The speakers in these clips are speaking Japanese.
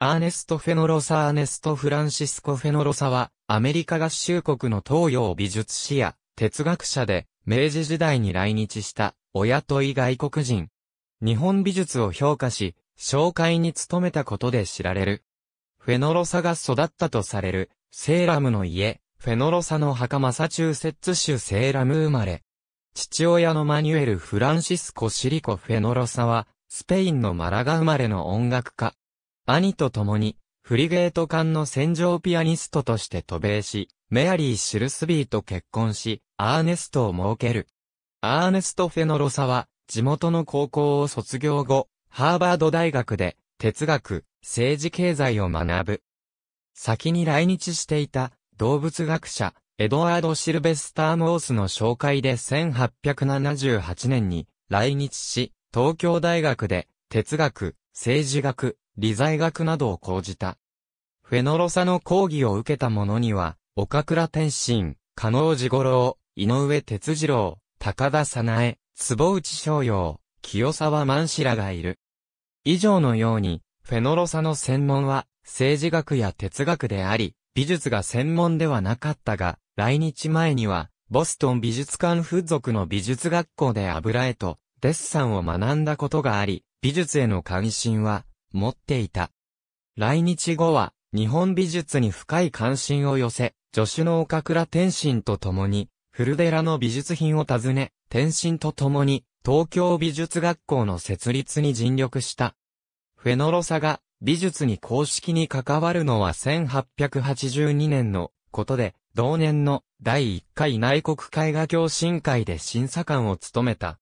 アーネスト・フェノロサ・アーネスト・フランシスコ・フェノロサは、アメリカ合衆国の東洋美術史や哲学者で、明治時代に来日した、親とい外国人。日本美術を評価し、紹介に努めたことで知られる。フェノロサが育ったとされる、セーラムの家、フェノロサの墓マサチューセッツ州セーラム生まれ。父親のマニュエル・フランシスコ・シリコ・フェノロサは、スペインのマラガ生まれの音楽家、兄と共に、フリゲート艦の戦場ピアニストとして渡米し、メアリー・シルスビーと結婚し、アーネストを設ける。アーネスト・フェノロサは、地元の高校を卒業後、ハーバード大学で、哲学、政治経済を学ぶ。先に来日していた、動物学者、エドワード・シルベスター・モースの紹介で1878年に来日し、東京大学で哲学、政治学、理財学などを講じた。フェノロサの講義を受けた者には、岡倉天心、加納治五郎、井上哲次郎、高田早苗、坪内逍遥、清沢万志らがいる。以上のように、フェノロサの専門は、政治学や哲学であり、美術が専門ではなかったが、来日前には、ボストン美術館付属の美術学校で油絵と、デッサンを学んだことがあり、美術への関心は持っていた。来日後は日本美術に深い関心を寄せ、助手の岡倉天心と共に古寺の美術品を訪ね、天心と共に東京美術学校の設立に尽力した。フェノロサが美術に公式に関わるのは1882年のことで、同年の第1回内国絵画共進会で審査官を務めた。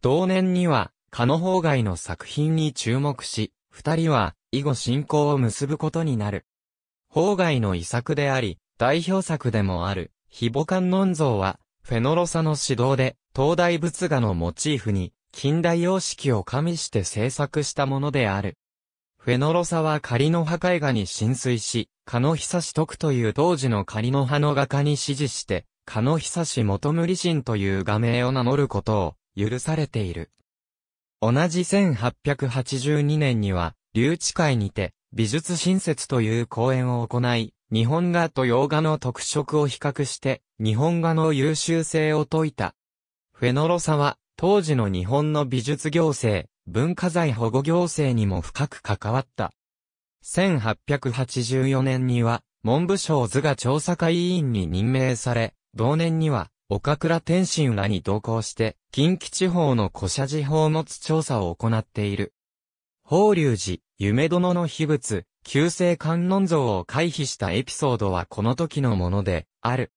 同年にはカノホーガイの作品に注目し、二人は以後進行を結ぶことになる。ホガイの遺作であり、代表作でもある、ヒボカンノン像は、フェノロサの指導で、東大仏画のモチーフに、近代様式を加味して制作したものである。フェノロサは仮の破壊画に浸水し、カノヒサシ徳という当時の仮の派の画家に指示して、カノヒサシ元無理神という画名を名乗ることを許されている。同じ1882年には、留置会にて、美術新設という講演を行い、日本画と洋画の特色を比較して、日本画の優秀性を説いた。フェノロサは、当時の日本の美術行政、文化財保護行政にも深く関わった。1884年には、文部省図画調査会委員に任命され、同年には、岡倉天心らに同行して、近畿地方の古社寺宝物調査を行っている。法隆寺、夢殿の秘仏、旧世観音像を回避したエピソードはこの時のもので、ある。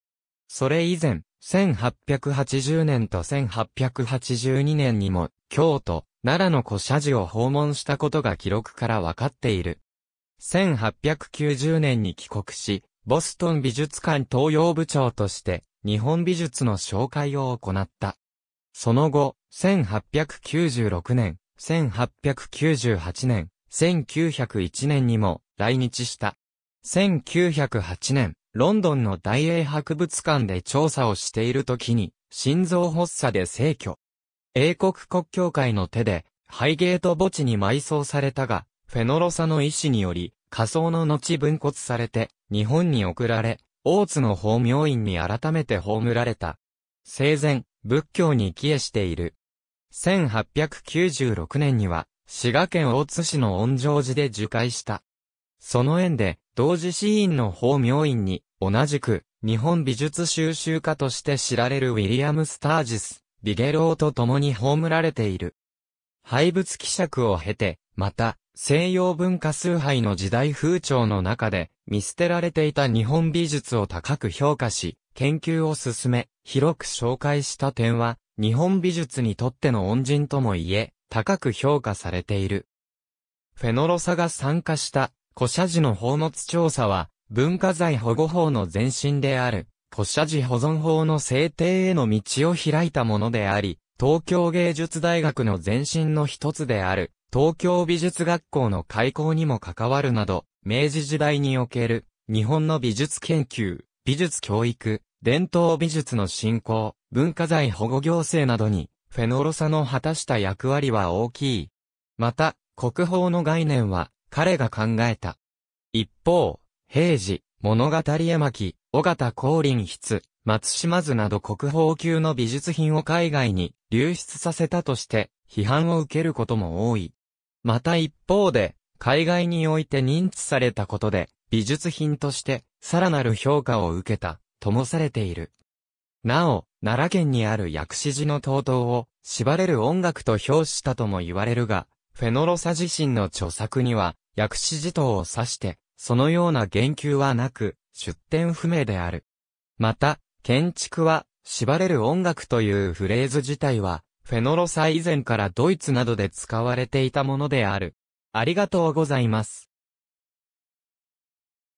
それ以前、1880年と1882年にも、京都、奈良の古社寺を訪問したことが記録からわかっている。1890年に帰国し、ボストン美術館東洋部長として、日本美術の紹介を行った。その後、1896年、1898年、1901年にも来日した。1908年、ロンドンの大英博物館で調査をしている時に、心臓発作で逝去。英国国教会の手で、ハイゲート墓地に埋葬されたが、フェノロサの意志により、火葬の後分骨されて、日本に送られ、大津の法明院に改めて葬られた。生前、仏教に帰依している。1896年には、滋賀県大津市の恩城寺で受戒した。その縁で、同時死因の法明院に、同じく、日本美術収集家として知られるウィリアム・スタージス、ビゲローと共に葬られている。廃仏希釈を経て、また、西洋文化崇拝の時代風潮の中で、見捨てられていた日本美術を高く評価し、研究を進め、広く紹介した点は、日本美術にとっての恩人ともいえ、高く評価されている。フェノロサが参加した古社寺の宝物調査は、文化財保護法の前身である、古社寺保存法の制定への道を開いたものであり、東京芸術大学の前身の一つである、東京美術学校の開校にも関わるなど、明治時代における、日本の美術研究、美術教育、伝統美術の振興、文化財保護行政などに、フェノロサの果たした役割は大きい。また、国宝の概念は、彼が考えた。一方、平時、物語絵巻、尾形光林筆、松島図など国宝級の美術品を海外に流出させたとして、批判を受けることも多い。また一方で、海外において認知されたことで、美術品として、さらなる評価を受けた、ともされている。なお、奈良県にある薬師寺の東塔を、縛れる音楽と評したとも言われるが、フェノロサ自身の著作には、薬師寺塔を指して、そのような言及はなく、出典不明である。また、建築は、縛れる音楽というフレーズ自体は、フェノロサ以前からドイツなどで使われていたものである。ありがとうございます。